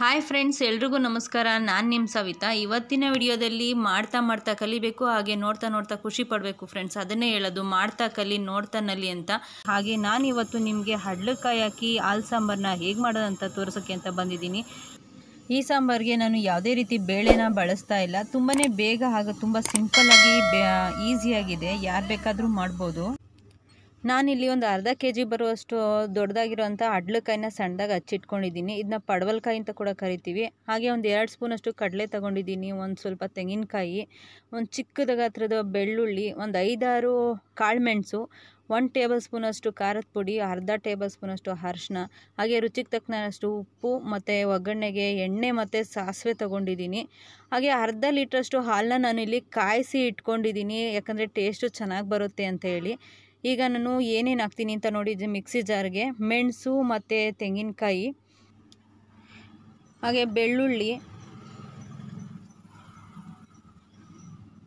hi friends ಎಲ್ರಿಗೂ ನಮಸ್ಕಾರ ನಾನು ನಿಮ್ಮ ಸವಿತಾ ಇವತ್ತಿನ ವಿಡಿಯೋದಲ್ಲಿ ಮಾಡ್ತಾ ಮಾಡ್ತಾ ಕಲಿಬೇಕು ಹಾಗೆ ನೋಡ್ತಾ ನೋಡ್ತಾ ಖುಷಿ ಪಡಬೇಕು ಫ್ರೆಂಡ್ಸ್ ಅದನ್ನೇ ಹೇಳೋದು ಮಾಡ್ತಾ ಕಲಿ ನೋಡ್ತಾ ನಲ್ಲಿ ಅಂತ ಹಾಗೆ ನಾನು ಇವತ್ತು ನಿಮಗೆ ಹಡ್ಲಕಾಯಿ ಹಾಕಿ ಹಾಲು ಸಾಂಬಾರನ್ನ ಹೇಗೆ ಮಾಡೋದಂತ ತೋರಿಸೋಕ್ಕೆ ಅಂತ ಬಂದಿದ್ದೀನಿ ಈ ಸಾಂಬಾರಿಗೆ ನಾನು ಯಾವುದೇ ರೀತಿ ಬೇಳೆನ ಬಳಸ್ತಾ ಇಲ್ಲ ತುಂಬಾ ಬೇಗ ಹಾಗೆ ತುಂಬ ಸಿಂಪಲ್ಲಾಗಿ ಬೇ ಈಸಿಯಾಗಿದೆ ಯಾರು ಬೇಕಾದರೂ ಮಾಡ್ಬೋದು ನಾನಿಲ್ಲಿ ಒಂದು ಅರ್ಧ ಕೆ ಜಿ ಬರುವಷ್ಟು ದೊಡ್ಡದಾಗಿರುವಂಥ ಅಡ್ಲಕಾಯಿನ ಸಣ್ಣದಾಗ ಹಚ್ಚಿಟ್ಕೊಂಡಿದ್ದೀನಿ ಇದನ್ನ ಪಡವಲ್ಕಾಯಿ ಅಂತ ಕೂಡ ಕರಿತೀವಿ ಹಾಗೆ ಒಂದು ಎರಡು ಸ್ಪೂನಷ್ಟು ಕಡಲೆ ತೊಗೊಂಡಿದ್ದೀನಿ ಒಂದು ಸ್ವಲ್ಪ ತೆಂಗಿನಕಾಯಿ ಒಂದು ಚಿಕ್ಕದ ಗಾತ್ರದ ಬೆಳ್ಳುಳ್ಳಿ ಒಂದು ಐದಾರು ಕಾಳುಮೆಣಸು ಒನ್ ಟೇಬಲ್ ಸ್ಪೂನಷ್ಟು ಖಾರದ ಪುಡಿ ಅರ್ಧ ಟೇಬಲ್ ಸ್ಪೂನಷ್ಟು ಅರಿಶಿನ ಹಾಗೆ ರುಚಿಗೆ ತಕ್ಕನಷ್ಟು ಉಪ್ಪು ಮತ್ತು ಒಗ್ಗರಣೆಗೆ ಎಣ್ಣೆ ಮತ್ತು ಸಾಸಿವೆ ತೊಗೊಂಡಿದ್ದೀನಿ ಹಾಗೆ ಅರ್ಧ ಲೀಟ್ರಷ್ಟು ಹಾಲನ್ನ ಇಲ್ಲಿ ಕಾಯಿಸಿ ಇಟ್ಕೊಂಡಿದ್ದೀನಿ ಯಾಕಂದರೆ ಟೇಸ್ಟು ಚೆನ್ನಾಗಿ ಬರುತ್ತೆ ಅಂತ ಹೇಳಿ ಈಗ ನಾನು ಏನೇನು ಹಾಕ್ತೀನಿ ಅಂತ ನೋಡಿದ್ದೆ ಮಿಕ್ಸಿ ಜಾರ್ಗೆ ಮೆಣಸು ಮತ್ತು ತೆಂಗಿನಕಾಯಿ ಹಾಗೆ ಬೆಳ್ಳುಳ್ಳಿ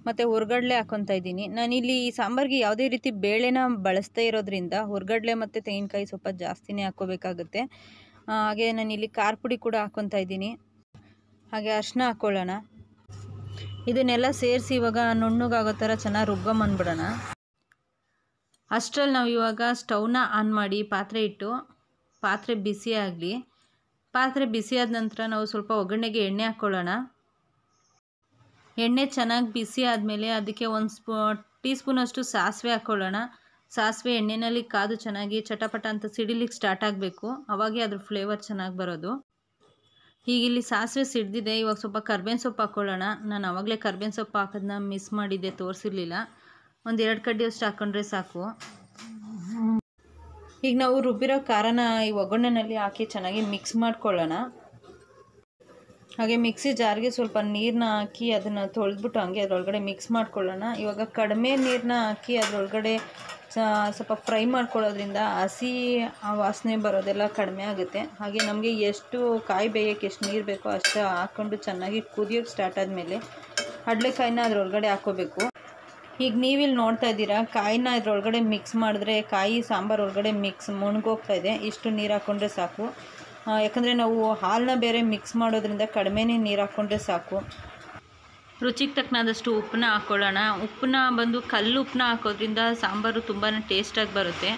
ಮತ್ತು ಹೊರಗಡ್ಲೆ ಹಾಕೊತಾ ಇದ್ದೀನಿ ನಾನಿಲ್ಲಿ ಈ ಸಾಂಬಾರಿಗೆ ಯಾವುದೇ ರೀತಿ ಬೇಳೆನ ಬಳಸ್ತಾ ಇರೋದ್ರಿಂದ ಹೊರಗಡ್ಲೆ ಮತ್ತು ತೆಂಗಿನಕಾಯಿ ಸ್ವಲ್ಪ ಜಾಸ್ತಿನೇ ಹಾಕ್ಕೋಬೇಕಾಗುತ್ತೆ ಹಾಗೆ ನಾನಿಲ್ಲಿ ಖಾರ ಪುಡಿ ಕೂಡ ಹಾಕ್ಕೊತಾ ಇದ್ದೀನಿ ಹಾಗೆ ಅರಿಶಿನ ಹಾಕ್ಕೊಳ್ಳೋಣ ಇದನ್ನೆಲ್ಲ ಸೇರಿಸಿ ಇವಾಗ ನುಣ್ಣಗಾಗೋ ಥರ ಚೆನ್ನಾಗಿ ರುಬ್ಬಂಬಂದ್ಬಿಡೋಣ ಅಷ್ಟರಲ್ಲಿ ನಾವು ಇವಾಗ ಸ್ಟವ್ನ ಆನ್ ಮಾಡಿ ಪಾತ್ರೆ ಇಟ್ಟು ಪಾತ್ರೆ ಬಿಸಿ ಆಗಲಿ ಪಾತ್ರೆ ಬಿಸಿಯಾದ ನಂತರ ನಾವು ಸ್ವಲ್ಪ ಒಗ್ಗರಣೆಗೆ ಎಣ್ಣೆ ಹಾಕ್ಕೊಳ್ಳೋಣ ಎಣ್ಣೆ ಚೆನ್ನಾಗಿ ಬಿಸಿ ಆದಮೇಲೆ ಅದಕ್ಕೆ ಒಂದು ಸ್ಪೂ ಟೀ ಸ್ಪೂನಷ್ಟು ಸಾಸಿವೆ ಹಾಕ್ಕೊಳ್ಳೋಣ ಸಾಸಿವೆ ಎಣ್ಣೆನಲ್ಲಿ ಕಾದು ಚೆನ್ನಾಗಿ ಚಟಪಟ ಅಂತ ಸಿಡಿಲಿಕ್ಕೆ ಸ್ಟಾರ್ಟ್ ಆಗಬೇಕು ಅವಾಗೇ ಅದ್ರ ಫ್ಲೇವರ್ ಚೆನ್ನಾಗಿ ಬರೋದು ಈಗ ಇಲ್ಲಿ ಸಾಸಿವೆ ಸಿಡ್ದಿದೆ ಇವಾಗ ಸ್ವಲ್ಪ ಕರ್ಬೇವಿನ ಸೊಪ್ಪು ಹಾಕ್ಕೊಳ್ಳೋಣ ನಾನು ಆವಾಗಲೇ ಕರ್ಬೇವಿನ ಸೊಪ್ಪು ಹಾಕೋದನ್ನ ಮಿಸ್ ಮಾಡಿದ್ದೆ ತೋರಿಸಿರ್ಲಿಲ್ಲ ಒಂದು ಎರಡು ಕಡ್ಡಿ ಅಷ್ಟು ಹಾಕೊಂಡ್ರೆ ಸಾಕು ಈಗ ನಾವು ರುಬ್ಬಿರೋ ಖಾರನ ಈ ಒಗ್ಗರಣೆಯಲ್ಲಿ ಹಾಕಿ ಚೆನ್ನಾಗಿ ಮಿಕ್ಸ್ ಮಾಡ್ಕೊಳ್ಳೋಣ ಹಾಗೆ ಮಿಕ್ಸಿ ಜಾರಿಗೆ ಸ್ವಲ್ಪ ನೀರನ್ನ ಹಾಕಿ ಅದನ್ನು ತೊಳೆದ್ಬಿಟ್ಟು ಹಂಗೆ ಅದರೊಳಗಡೆ ಮಿಕ್ಸ್ ಮಾಡ್ಕೊಳ್ಳೋಣ ಇವಾಗ ಕಡಿಮೆ ನೀರನ್ನ ಹಾಕಿ ಅದರೊಳಗಡೆ ಸ್ವಲ್ಪ ಫ್ರೈ ಮಾಡ್ಕೊಳ್ಳೋದ್ರಿಂದ ಹಸಿ ವಾಸನೆ ಬರೋದೆಲ್ಲ ಕಡಿಮೆ ಆಗುತ್ತೆ ಹಾಗೆ ನಮಗೆ ಎಷ್ಟು ಕಾಯಿ ಬೇಯೋಕ್ಕೆ ಎಷ್ಟು ನೀರು ಬೇಕೋ ಅಷ್ಟು ಹಾಕ್ಕೊಂಡು ಚೆನ್ನಾಗಿ ಕುದಿಯೋಕ್ಕೆ ಸ್ಟಾರ್ಟ್ ಆದಮೇಲೆ ಕಡಲೆಕಾಯಿನ ಅದರೊಳಗಡೆ ಹಾಕೋಬೇಕು ಈಗ ನೀವಿಲ್ಲಿ ನೋಡ್ತಾ ಇದ್ದೀರಾ ಕಾಯಿನ ಇದ್ರೊಳಗಡೆ ಮಿಕ್ಸ್ ಮಾಡಿದ್ರೆ ಕಾಯಿ ಸಾಂಬಾರು ಒಳಗಡೆ ಮಿಕ್ಸ್ ಮುಣ್ಗೋಗ್ತಾ ಇದೆ ಇಷ್ಟು ನೀರು ಹಾಕ್ಕೊಂಡ್ರೆ ಸಾಕು ಯಾಕಂದರೆ ನಾವು ಹಾಲನ್ನ ಬೇರೆ ಮಿಕ್ಸ್ ಮಾಡೋದ್ರಿಂದ ಕಡಿಮೆನೇ ನೀರು ಹಾಕ್ಕೊಂಡ್ರೆ ಸಾಕು ರುಚಿಗೆ ತಕ್ಕನಾದಷ್ಟು ಉಪ್ಪನ್ನ ಹಾಕ್ಕೊಳ್ಳೋಣ ಉಪ್ಪನ್ನ ಬಂದು ಕಲ್ಲು ಉಪ್ಪನ್ನ ಹಾಕೋದ್ರಿಂದ ಸಾಂಬಾರು ತುಂಬಾ ಟೇಸ್ಟಾಗಿ ಬರುತ್ತೆ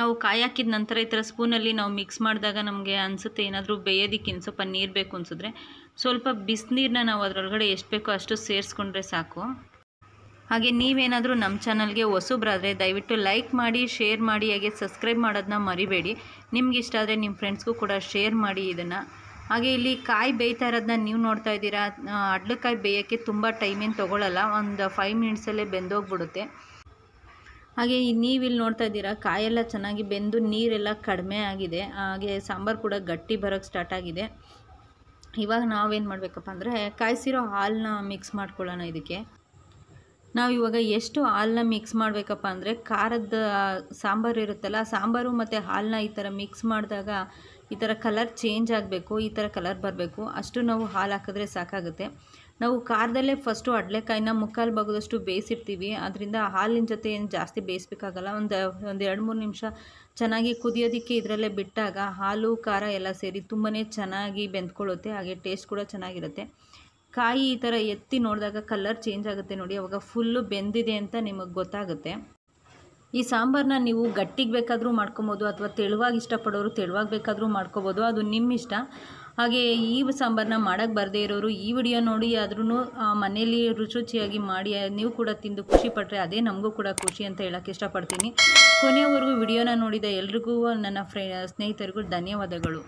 ನಾವು ಕಾಯಿ ಹಾಕಿದ ನಂತರ ಈ ಥರ ಸ್ಪೂನಲ್ಲಿ ನಾವು ಮಿಕ್ಸ್ ಮಾಡಿದಾಗ ನಮಗೆ ಅನಿಸುತ್ತೆ ಏನಾದರೂ ಬೇಯೋದಿಕ್ಕಿಂತ ಸ್ವಲ್ಪ ನೀರು ಬೇಕು ಅನಿಸಿದ್ರೆ ಸ್ವಲ್ಪ ಬಿಸಿನೀರನ್ನ ನಾವು ಅದರೊಳಗಡೆ ಎಷ್ಟು ಬೇಕೋ ಅಷ್ಟು ಸೇರಿಸ್ಕೊಂಡ್ರೆ ಸಾಕು ಹಾಗೆ ನೀವೇನಾದರೂ ನಮ್ಮ ಚಾನಲ್ಗೆ ಹೊಸಬ್ರಾದರೆ ದಯವಿಟ್ಟು ಲೈಕ್ ಮಾಡಿ ಶೇರ್ ಮಾಡಿ ಹಾಗೆ ಸಬ್ಸ್ಕ್ರೈಬ್ ಮಾಡೋದನ್ನ ಮರಿಬೇಡಿ ನಿಮ್ಗೆ ಇಷ್ಟ ಆದರೆ ನಿಮ್ಮ ಫ್ರೆಂಡ್ಸ್ಗೂ ಕೂಡ ಶೇರ್ ಮಾಡಿ ಇದನ್ನು ಹಾಗೆ ಇಲ್ಲಿ ಕಾಯಿ ಬೇಯ್ತಾ ಇರೋದನ್ನ ನೀವು ನೋಡ್ತಾ ಇದ್ದೀರಾ ಅಡ್ಲಕಾಯಿ ಬೇಯೋಕ್ಕೆ ತುಂಬ ಟೈಮೇನು ಏನು ಒಂದು ಫೈವ್ ಮಿನಿಟ್ಸಲ್ಲೇ ಬೆಂದೋಗ್ಬಿಡುತ್ತೆ ಹಾಗೆ ನೀವು ಇಲ್ಲಿ ನೋಡ್ತಾ ಇದ್ದೀರಾ ಕಾಯೆಲ್ಲ ಚೆನ್ನಾಗಿ ಬೆಂದು ನೀರೆಲ್ಲ ಕಡಿಮೆ ಆಗಿದೆ ಹಾಗೆ ಸಾಂಬಾರು ಕೂಡ ಗಟ್ಟಿ ಬರೋಕ್ಕೆ ಸ್ಟಾರ್ಟ್ ಆಗಿದೆ ಇವಾಗ ನಾವೇನು ಮಾಡಬೇಕಪ್ಪ ಅಂದರೆ ಕಾಯಿಸಿರೋ ಹಾಲನ್ನ ಮಿಕ್ಸ್ ಮಾಡ್ಕೊಳ್ಳೋಣ ಇದಕ್ಕೆ ನಾವು ಇವಾಗ ಎಷ್ಟು ಹಾಲನ್ನ ಮಿಕ್ಸ್ ಮಾಡಬೇಕಪ್ಪ ಅಂದರೆ ಖಾರದ ಸಾಂಬಾರು ಇರುತ್ತಲ್ಲ ಸಾಂಬಾರು ಮತ್ತು ಹಾಲನ್ನ ಈ ಥರ ಮಿಕ್ಸ್ ಮಾಡಿದಾಗ ಈ ಥರ ಕಲರ್ ಚೇಂಜ್ ಆಗಬೇಕು ಈ ಥರ ಕಲರ್ ಬರಬೇಕು ಅಷ್ಟು ನಾವು ಹಾಲು ಹಾಕಿದ್ರೆ ಸಾಕಾಗುತ್ತೆ ನಾವು ಖಾರದಲ್ಲೇ ಫಸ್ಟು ಅಡ್ಲೆಕಾಯಿನ ಮುಕ್ಕಾಲು ಭಾಗದಷ್ಟು ಬೇಯಿಸಿರ್ತೀವಿ ಅದರಿಂದ ಹಾಲಿನ ಜೊತೆ ಏನು ಜಾಸ್ತಿ ಬೇಯಿಸ್ಬೇಕಾಗಲ್ಲ ಒಂದು ಒಂದು ಎರಡು ಮೂರು ನಿಮಿಷ ಚೆನ್ನಾಗಿ ಕುದಿಯೋದಕ್ಕೆ ಇದರಲ್ಲೇ ಬಿಟ್ಟಾಗ ಹಾಲು ಖಾರ ಎಲ್ಲ ಸೇರಿ ತುಂಬಾ ಚೆನ್ನಾಗಿ ಬೆಂದ್ಕೊಳ್ಳುತ್ತೆ ಹಾಗೆ ಟೇಸ್ಟ್ ಕೂಡ ಚೆನ್ನಾಗಿರುತ್ತೆ ಕಾಯಿ ಈ ಥರ ಎತ್ತಿ ನೋಡಿದಾಗ ಕಲರ್ ಚೇಂಜ್ ಆಗುತ್ತೆ ನೋಡಿ ಅವಾಗ ಫುಲ್ಲು ಬೆಂದಿದೆ ಅಂತ ನಿಮಗೆ ಗೊತ್ತಾಗುತ್ತೆ ಈ ಸಾಂಬಾರನ್ನ ನೀವು ಗಟ್ಟಿಗೆ ಬೇಕಾದರೂ ಮಾಡ್ಕೊಬೋದು ಅಥವಾ ತೆಳುವಾಗಿ ಇಷ್ಟಪಡೋರು ತೆಳುವಾಗಿ ಬೇಕಾದರೂ ಮಾಡ್ಕೊಬೋದು ಅದು ನಿಮ್ಮ ಇಷ್ಟ ಹಾಗೆ ಈ ಸಾಂಬಾರನ್ನ ಮಾಡೋಕ್ಕೆ ಬರದೇ ಇರೋರು ಈ ವಿಡಿಯೋ ನೋಡಿ ಆದ್ರೂ ಮನೆಯಲ್ಲಿ ರುಚಿಯಾಗಿ ಮಾಡಿ ನೀವು ಕೂಡ ತಿಂದು ಖುಷಿ ಅದೇ ನಮಗೂ ಕೂಡ ಖುಷಿ ಅಂತ ಹೇಳೋಕ್ಕೆ ಇಷ್ಟಪಡ್ತೀನಿ ಕೊನೆಯವರೆಗೂ ವಿಡಿಯೋನ ನೋಡಿದ ಎಲ್ರಿಗೂ ನನ್ನ ಫ್ರೆ ಸ್ನೇಹಿತರಿಗೂ ಧನ್ಯವಾದಗಳು